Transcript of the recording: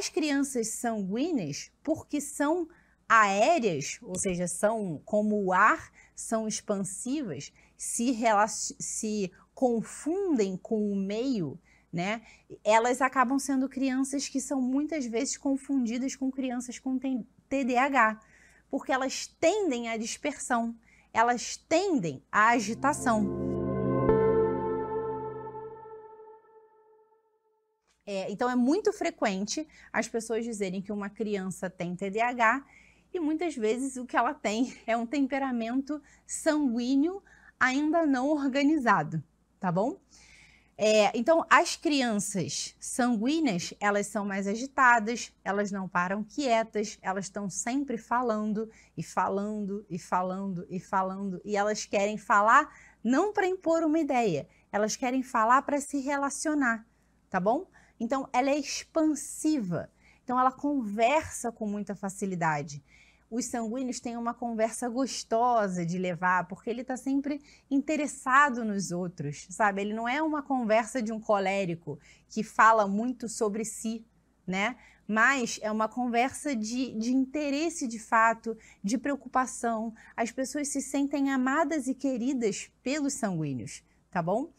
As crianças sanguíneas, porque são aéreas, ou seja, são como o ar, são expansivas, se, se confundem com o meio, né? Elas acabam sendo crianças que são muitas vezes confundidas com crianças com TDAH, porque elas tendem à dispersão, elas tendem à agitação. É, então é muito frequente as pessoas dizerem que uma criança tem TDAH e muitas vezes o que ela tem é um temperamento sanguíneo ainda não organizado, tá bom? É, então, as crianças sanguíneas, elas são mais agitadas, elas não param quietas, elas estão sempre falando e falando e falando e falando, e elas querem falar não para impor uma ideia, elas querem falar para se relacionar, tá bom? Então, ela é expansiva. Então, ela conversa com muita facilidade. Os sanguíneos têm uma conversa gostosa de levar, porque ele está sempre interessado nos outros, sabe? Ele não é uma conversa de um colérico que fala muito sobre si, né? mas é uma conversa de, de interesse de fato, de preocupação. As pessoas se sentem amadas e queridas pelos sanguíneos, tá bom?